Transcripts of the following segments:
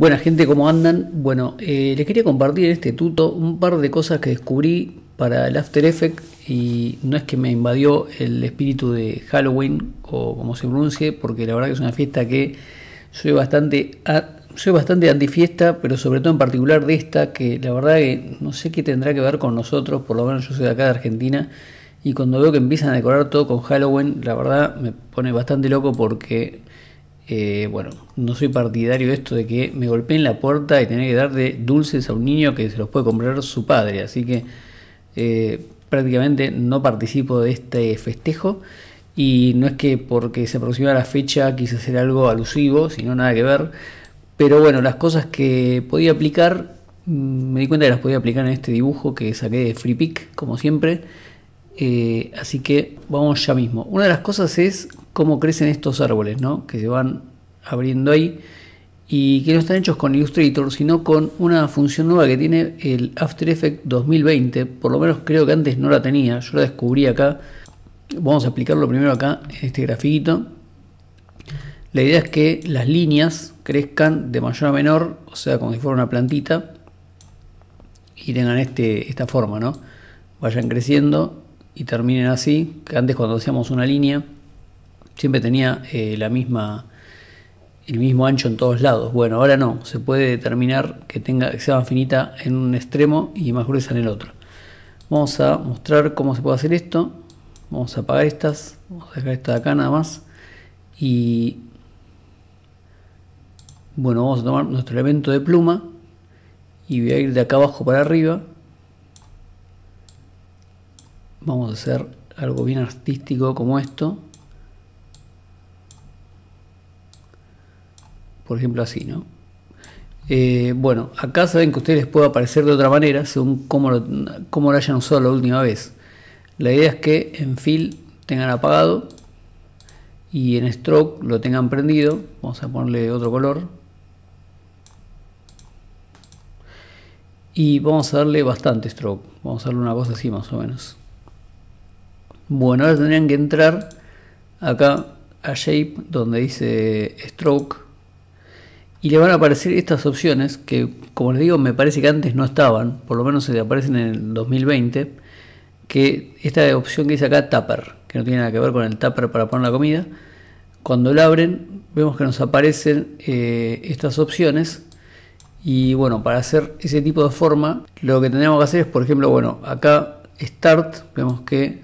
Buenas gente, ¿cómo andan? Bueno, eh, les quería compartir en este tuto un par de cosas que descubrí para el After Effects y no es que me invadió el espíritu de Halloween o como se pronuncie, porque la verdad que es una fiesta que soy bastante, soy bastante antifiesta, pero sobre todo en particular de esta, que la verdad que no sé qué tendrá que ver con nosotros, por lo menos yo soy de acá de Argentina, y cuando veo que empiezan a decorar todo con Halloween, la verdad me pone bastante loco porque eh, bueno, no soy partidario de esto de que me golpeen la puerta y tener que dar de dulces a un niño que se los puede comprar su padre. Así que eh, prácticamente no participo de este festejo. Y no es que porque se aproxima la fecha quise hacer algo alusivo, sino nada que ver. Pero bueno, las cosas que podía aplicar, mm, me di cuenta que las podía aplicar en este dibujo que saqué de Free Pick, como siempre. Eh, así que vamos ya mismo. Una de las cosas es cómo crecen estos árboles, ¿no? Que se van abriendo ahí y que no están hechos con Illustrator, sino con una función nueva que tiene el After Effects 2020. Por lo menos creo que antes no la tenía, yo la descubrí acá. Vamos a aplicarlo primero acá en este grafiquito. La idea es que las líneas crezcan de mayor a menor, o sea, como si fuera una plantita, y tengan este, esta forma, ¿no? Vayan creciendo y terminen así, que antes cuando hacíamos una línea Siempre tenía eh, la misma, el mismo ancho en todos lados. Bueno, ahora no, se puede determinar que, tenga, que sea más finita en un extremo y más gruesa en el otro. Vamos a mostrar cómo se puede hacer esto. Vamos a apagar estas, vamos a dejar esta de acá nada más. Y bueno, vamos a tomar nuestro elemento de pluma y voy a ir de acá abajo para arriba. Vamos a hacer algo bien artístico como esto. por ejemplo así, ¿no? Eh, bueno, acá saben que ustedes les puede aparecer de otra manera según cómo lo, cómo lo hayan usado la última vez. La idea es que en fill tengan apagado y en stroke lo tengan prendido. Vamos a ponerle otro color. Y vamos a darle bastante stroke. Vamos a darle una cosa así más o menos. Bueno, ahora tendrían que entrar acá a Shape donde dice Stroke y le van a aparecer estas opciones que, como les digo, me parece que antes no estaban, por lo menos se le aparecen en el 2020, que esta opción que dice acá, tupper, que no tiene nada que ver con el tupper para poner la comida, cuando la abren vemos que nos aparecen eh, estas opciones y bueno, para hacer ese tipo de forma, lo que tenemos que hacer es, por ejemplo, bueno, acá Start, vemos que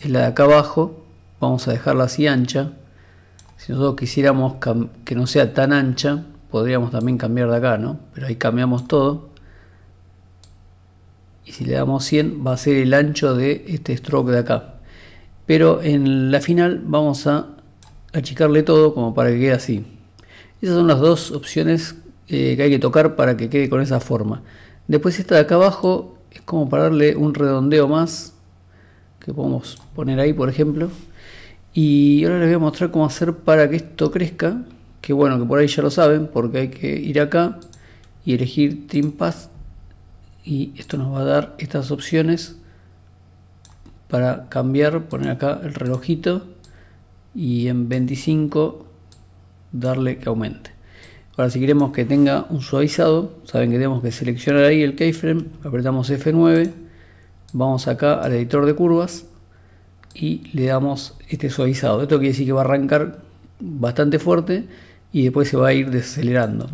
es la de acá abajo, vamos a dejarla así ancha. Si nosotros quisiéramos que no sea tan ancha, podríamos también cambiar de acá, ¿no? Pero ahí cambiamos todo. Y si le damos 100 va a ser el ancho de este stroke de acá. Pero en la final vamos a achicarle todo como para que quede así. Esas son las dos opciones eh, que hay que tocar para que quede con esa forma. Después esta de acá abajo es como para darle un redondeo más. Que podemos poner ahí por ejemplo. Y ahora les voy a mostrar cómo hacer para que esto crezca que bueno, que por ahí ya lo saben, porque hay que ir acá y elegir Team Pass. y esto nos va a dar estas opciones para cambiar, poner acá el relojito y en 25 darle que aumente. Ahora si queremos que tenga un suavizado, saben que tenemos que seleccionar ahí el keyframe, apretamos F9, vamos acá al editor de curvas y le damos este suavizado. Esto quiere decir que va a arrancar bastante fuerte y después se va a ir desacelerando.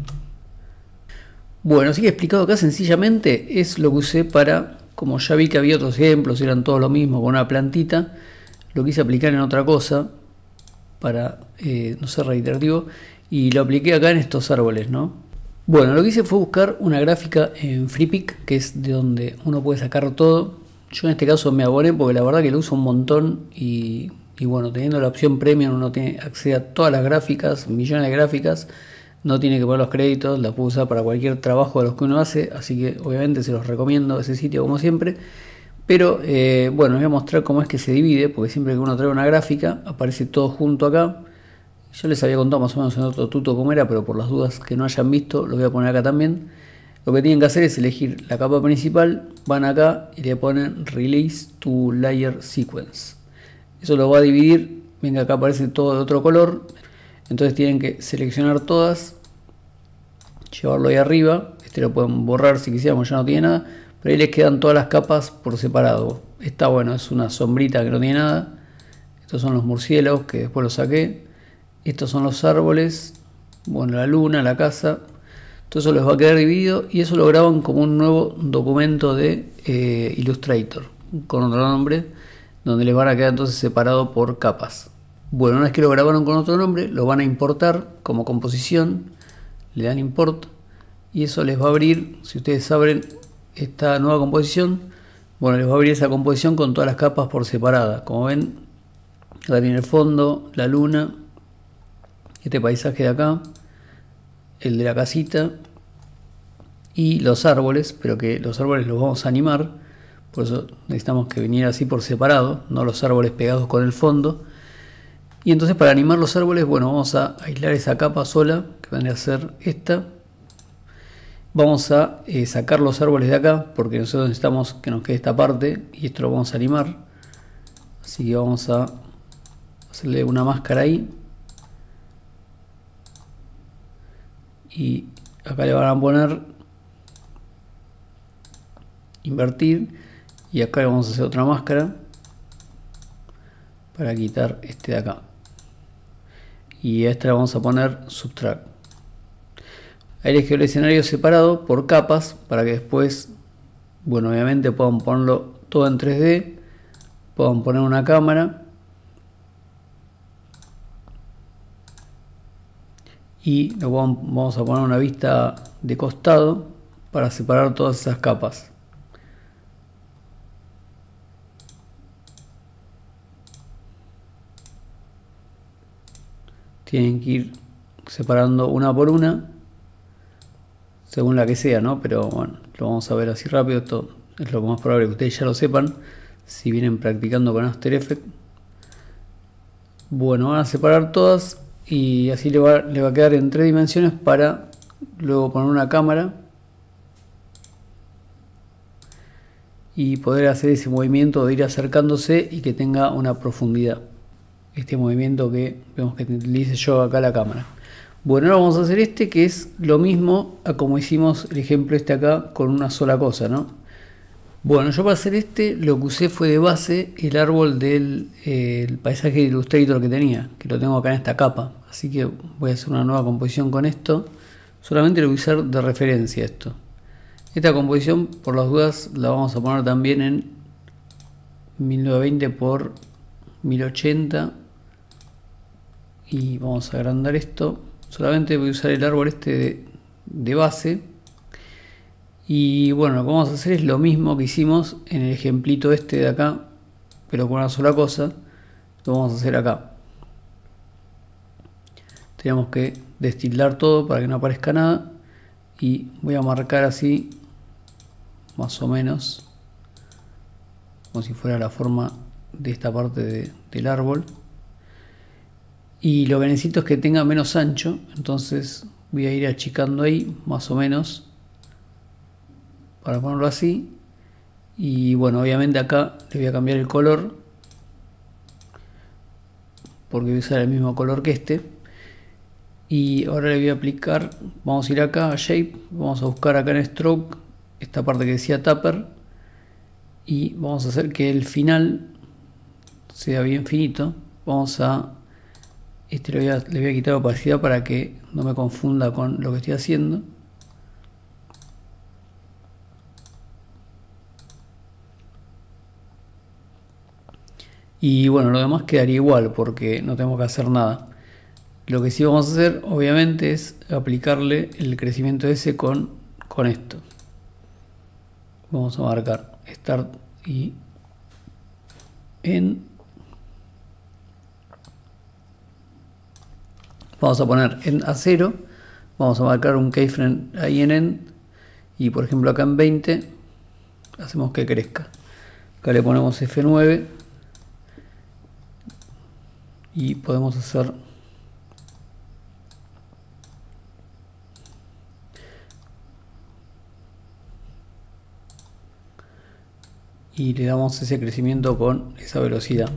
Bueno, así que explicado acá sencillamente es lo que usé para, como ya vi que había otros ejemplos, eran todos lo mismo con una plantita, lo quise aplicar en otra cosa para eh, no ser reiterativo y lo apliqué acá en estos árboles, ¿no? Bueno, lo que hice fue buscar una gráfica en FreePic, que es de donde uno puede sacar todo. Yo en este caso me aboné porque la verdad que lo uso un montón y y bueno, teniendo la opción premium uno tiene, accede a todas las gráficas, millones de gráficas, no tiene que poner los créditos, la puede usar para cualquier trabajo de los que uno hace, así que obviamente se los recomiendo ese sitio como siempre. Pero eh, bueno, les voy a mostrar cómo es que se divide, porque siempre que uno trae una gráfica aparece todo junto acá. Yo les había contado más o menos en otro tuto cómo era, pero por las dudas que no hayan visto, lo voy a poner acá también. Lo que tienen que hacer es elegir la capa principal, van acá y le ponen Release to Layer Sequence. Eso lo va a dividir, venga acá aparece todo de otro color, entonces tienen que seleccionar todas, llevarlo ahí arriba, este lo pueden borrar si quisiéramos, ya no tiene nada, pero ahí les quedan todas las capas por separado. Está bueno, es una sombrita que no tiene nada. Estos son los murciélagos que después los saqué. Estos son los árboles, bueno, la luna, la casa. Todo eso les va a quedar dividido y eso lo graban como un nuevo documento de eh, Illustrator con otro nombre donde les van a quedar entonces separado por capas. Bueno, una vez que lo grabaron con otro nombre, lo van a importar como composición, le dan import y eso les va a abrir, si ustedes abren esta nueva composición, bueno, les va a abrir esa composición con todas las capas por separada. Como ven, acá tiene el fondo, la luna, este paisaje de acá, el de la casita y los árboles, pero que los árboles los vamos a animar por eso necesitamos que viniera así por separado, no los árboles pegados con el fondo. Y entonces para animar los árboles, bueno, vamos a aislar esa capa sola, que vendría a ser esta. Vamos a eh, sacar los árboles de acá, porque nosotros necesitamos que nos quede esta parte, y esto lo vamos a animar. Así que vamos a hacerle una máscara ahí. Y acá le van a poner invertir y acá vamos a hacer otra máscara para quitar este de acá y a esta le vamos a poner subtract ahí les el escenario separado por capas para que después bueno obviamente puedan ponerlo todo en 3D puedan poner una cámara y vamos a poner una vista de costado para separar todas esas capas tienen que ir separando una por una, según la que sea, ¿no? Pero bueno, lo vamos a ver así rápido, esto es lo más probable que ustedes ya lo sepan, si vienen practicando con After Effects. Bueno, van a separar todas y así le va, le va a quedar en tres dimensiones para luego poner una cámara y poder hacer ese movimiento de ir acercándose y que tenga una profundidad este movimiento que vemos que hice yo acá la cámara. Bueno, ahora vamos a hacer este que es lo mismo a como hicimos el ejemplo este acá con una sola cosa, ¿no? Bueno, yo para hacer este lo que usé fue de base el árbol del eh, paisaje de Illustrator que tenía, que lo tengo acá en esta capa. Así que voy a hacer una nueva composición con esto. Solamente lo voy a usar de referencia esto. Esta composición, por las dudas, la vamos a poner también en 1920 por 1080 y vamos a agrandar esto solamente voy a usar el árbol este de, base y bueno lo que vamos a hacer es lo mismo que hicimos en el ejemplito este de acá pero con una sola cosa lo vamos a hacer acá tenemos que destilar todo para que no aparezca nada y voy a marcar así más o menos como si fuera la forma de esta parte del árbol y lo que necesito es que tenga menos ancho, entonces voy a ir achicando ahí, más o menos, para ponerlo así. Y bueno, obviamente acá le voy a cambiar el color, porque voy a usar el mismo color que este. Y ahora le voy a aplicar, vamos a ir acá a Shape, vamos a buscar acá en Stroke, esta parte que decía Tapper, y vamos a hacer que el final sea bien finito. Vamos a este le voy a, le voy quitar opacidad para que no me confunda con lo que estoy haciendo. Y bueno, lo demás quedaría igual porque no tengo que hacer nada. Lo que sí vamos a hacer, obviamente, es aplicarle el crecimiento ese con, con esto. Vamos a marcar Start y en Vamos a poner en a 0, vamos a marcar un keyframe ahí en end y por ejemplo acá en 20 hacemos que crezca. Acá le ponemos F9 y podemos hacer y le damos ese crecimiento con esa velocidad.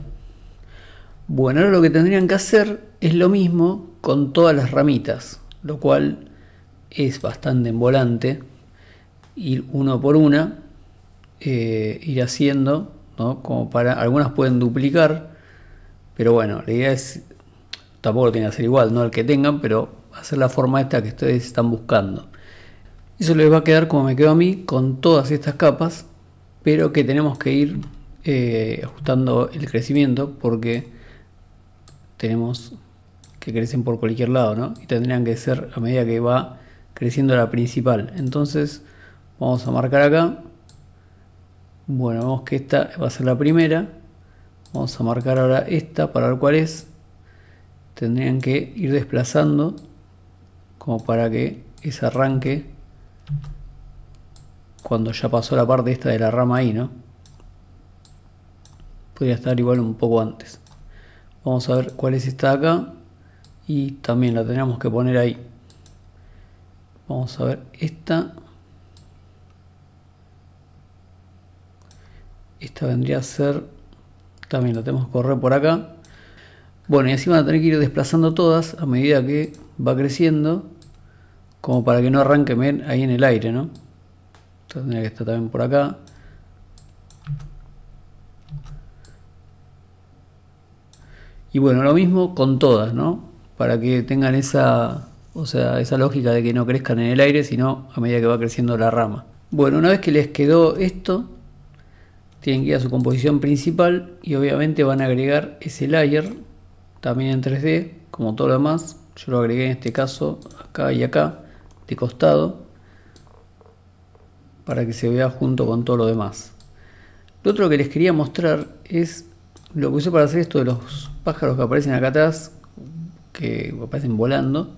Bueno, ahora lo que tendrían que hacer es lo mismo con todas las ramitas, lo cual es bastante envolante, ir uno por una, eh, ir haciendo, ¿no? Como para, algunas pueden duplicar, pero bueno, la idea es, tampoco tiene que ser igual, no el que tengan, pero hacer la forma esta que ustedes están buscando. Eso les va a quedar como me quedó a mí, con todas estas capas, pero que tenemos que ir eh, ajustando el crecimiento porque tenemos que crecen por cualquier lado, ¿no? Y tendrían que ser a medida que va creciendo la principal. Entonces vamos a marcar acá. Bueno, vemos que esta va a ser la primera. Vamos a marcar ahora esta para ver cuál es. Tendrían que ir desplazando como para que ese arranque cuando ya pasó la parte esta de la rama ahí, ¿no? Podría estar igual un poco antes. Vamos a ver cuál es esta acá. Y también la tenemos que poner ahí. Vamos a ver esta. Esta vendría a ser... También la tenemos que correr por acá. Bueno, y así van a tener que ir desplazando todas a medida que va creciendo. Como para que no arranquen ahí en el aire, ¿no? Esta tendría que estar también por acá. Y bueno, lo mismo con todas, ¿no? Para que tengan esa, o sea, esa lógica de que no crezcan en el aire, sino a medida que va creciendo la rama. Bueno, una vez que les quedó esto, tienen que ir a su composición principal y obviamente van a agregar ese layer también en 3D, como todo lo demás. Yo lo agregué en este caso acá y acá, de costado, para que se vea junto con todo lo demás. Lo otro que les quería mostrar es lo que usé para hacer esto de los pájaros que aparecen acá atrás, que aparecen volando,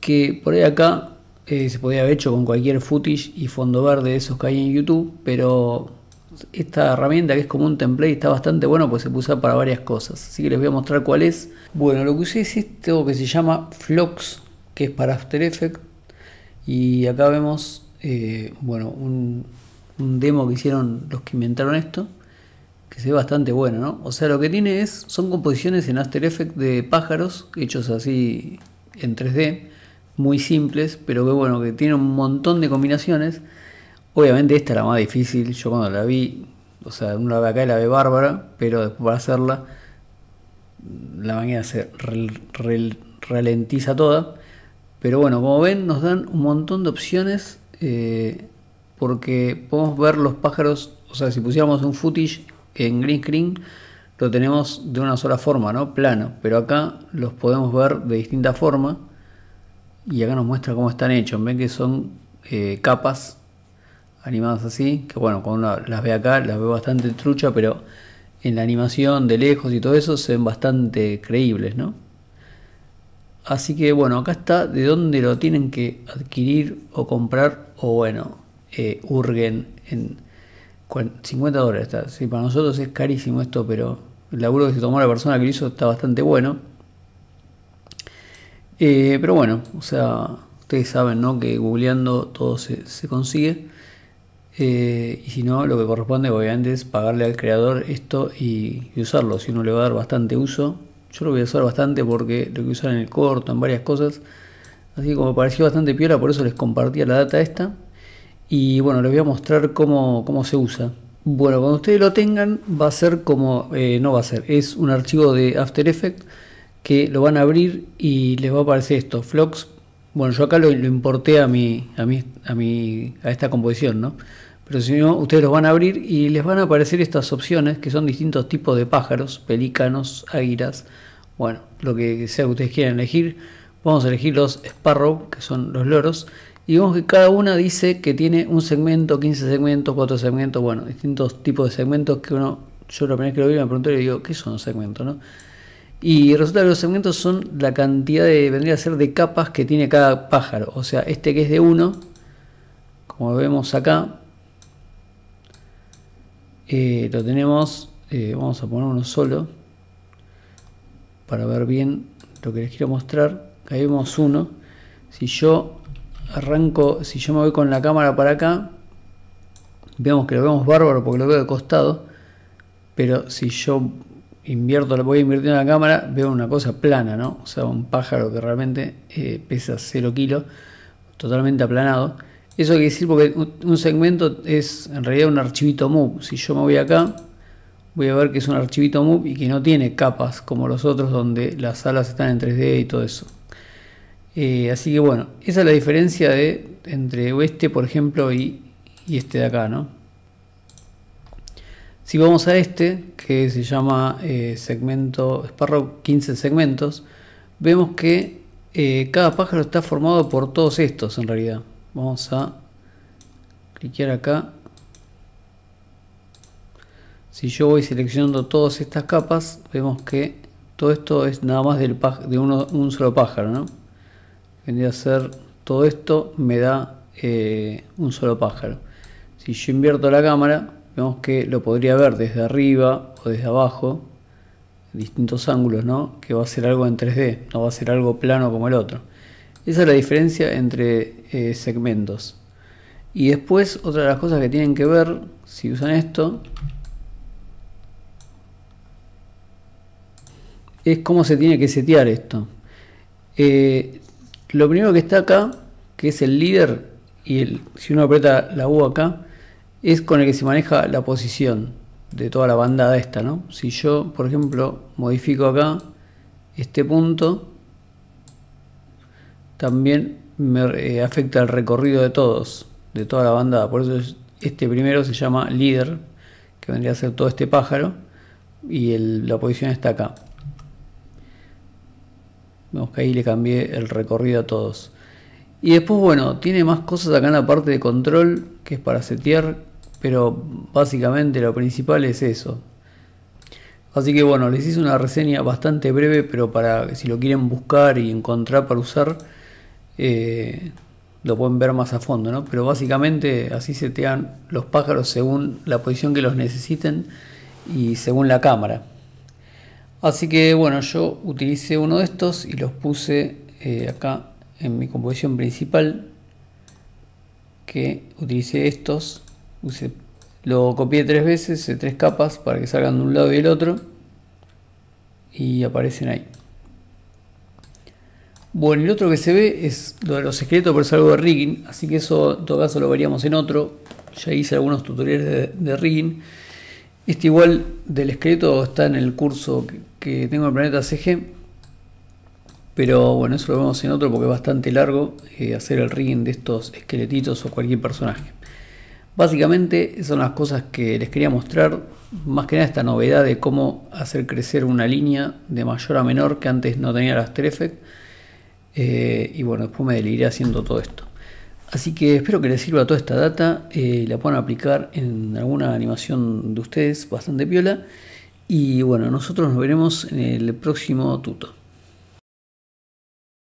que por ahí acá eh, se podía haber hecho con cualquier footage y fondo verde de esos que hay en YouTube, pero esta herramienta que es como un template está bastante bueno pues se puede usar para varias cosas. Así que les voy a mostrar cuál es. Bueno, lo que usé es esto que se llama Flux, que es para After Effects. Y acá vemos, eh, bueno, un demo que hicieron los que inventaron esto que se ve bastante bueno, ¿no? O sea, lo que tiene es, son composiciones en After Effects de pájaros, hechos así en 3D, muy simples, pero que bueno, que tiene un montón de combinaciones. Obviamente esta es la más difícil, yo cuando la vi, o sea, una la acá la ve bárbara, pero después para hacerla, la mañana se ralentiza toda. Pero bueno, como ven, nos dan un montón de opciones eh, porque podemos ver los pájaros, o sea, si pusiéramos un footage en green screen lo tenemos de una sola forma, ¿no? Plano, pero acá los podemos ver de distinta forma y acá nos muestra cómo están hechos. Ven que son eh, capas animadas así, que bueno, cuando las ve acá las ve bastante trucha, pero en la animación de lejos y todo eso se ven bastante creíbles, ¿no? Así que bueno, acá está de dónde lo tienen que adquirir o comprar o bueno, eh, en 50 dólares. Está. Sí, para nosotros es carísimo esto, pero el laburo que se tomó la persona que lo hizo está bastante bueno. Eh, pero bueno, o sea, ustedes saben que googleando todo se, consigue. Eh, y si no, lo que corresponde obviamente es pagarle al creador esto y, usarlo. Si uno le va a dar bastante uso, yo lo voy a usar bastante porque lo que usar en el corto, en varias cosas. Así como pareció bastante piola, por eso les compartía la data esta. Y bueno, les voy a mostrar cómo, se usa. Bueno, cuando ustedes lo tengan va a ser como, eh, no va a ser, es un archivo de After Effects que lo van a abrir y les va a aparecer esto, flocks. Bueno, yo acá lo, importé a mi, a a a esta composición, ¿no? Pero si no, ustedes lo van a abrir y les van a aparecer estas opciones que son distintos tipos de pájaros, pelícanos, águilas, bueno, lo que sea que ustedes quieran elegir. Vamos a elegir los Sparrow, que son los loros. Y vemos que cada una dice que tiene un segmento, 15 segmentos, 4 segmentos, bueno, distintos tipos de segmentos que uno, yo la primera vez que lo vi me pregunté y digo, ¿qué son segmentos? No? Y resulta que los segmentos son la cantidad de, vendría a ser de capas que tiene cada pájaro. O sea, este que es de uno como vemos acá, eh, lo tenemos, eh, vamos a poner uno solo, para ver bien lo que les quiero mostrar. caemos vemos uno. Si yo arranco, si yo me voy con la cámara para acá, vemos que lo vemos bárbaro porque lo veo de costado, pero si yo invierto, la voy invirtiendo en la cámara, veo una cosa plana, ¿no? O sea, un pájaro que realmente eh, pesa 0 kilos, totalmente aplanado. Eso quiere decir porque un segmento es en realidad un archivito MOV. Si yo me voy acá, voy a ver que es un archivito MOV y que no tiene capas como los otros donde las alas están en 3D y todo eso. Eh, así que bueno, esa es la diferencia de, entre este, por ejemplo, y, este de acá, ¿no? Si vamos a este, que se llama eh, segmento Sparrow 15 segmentos, vemos que eh, cada pájaro está formado por todos estos en realidad. Vamos a cliquear acá. Si yo voy seleccionando todas estas capas, vemos que todo esto es nada más del de un solo pájaro, ¿no? vendría a ser todo esto me da eh, un solo pájaro. Si yo invierto la cámara, vemos que lo podría ver desde arriba o desde abajo, distintos ángulos, ¿no? Que va a ser algo en 3D, no va a ser algo plano como el otro. Esa es la diferencia entre eh, segmentos. Y después, otra de las cosas que tienen que ver, si usan esto, es cómo se tiene que setear esto. Eh, lo primero que está acá, que es el líder, y si uno aprieta la U acá, es con el que se maneja la posición de toda la bandada esta, ¿no? Si yo, por ejemplo, modifico acá este punto, también me eh, afecta el recorrido de todos, de toda la bandada. Por eso este primero se llama líder, que vendría a ser todo este pájaro, y la posición está acá. Vemos que ahí le cambié el recorrido a todos. Y después, bueno, tiene más cosas acá en la parte de control, que es para setear, pero básicamente lo principal es eso. Así que bueno, les hice una reseña bastante breve, pero para si lo quieren buscar y encontrar para usar, eh, lo pueden ver más a fondo, ¿no? Pero básicamente así setean los pájaros según la posición que los necesiten y según la cámara. Así que bueno, yo utilicé uno de estos y los puse eh, acá en mi composición principal que utilicé estos lo copié tres veces, eh, tres capas para que salgan de un lado y del otro y aparecen ahí bueno, el otro que se ve es lo de los esqueletos pero es algo de rigging así que eso en todo caso lo veríamos en otro ya hice algunos tutoriales de, de rigging este igual del esqueleto está en el curso que, que tengo el Planeta CG. Pero bueno, eso lo vemos en otro porque es bastante largo eh, hacer el rigging de estos esqueletitos o cualquier personaje. Básicamente son las cosas que les quería mostrar, más que nada esta novedad de cómo hacer crecer una línea de mayor a menor que antes no tenía las trefe eh, y bueno, después me deliré haciendo todo esto. Así que espero que les sirva toda esta data, eh, la puedan aplicar en alguna animación de ustedes bastante piola. Y bueno, nosotros nos veremos en el próximo tuto.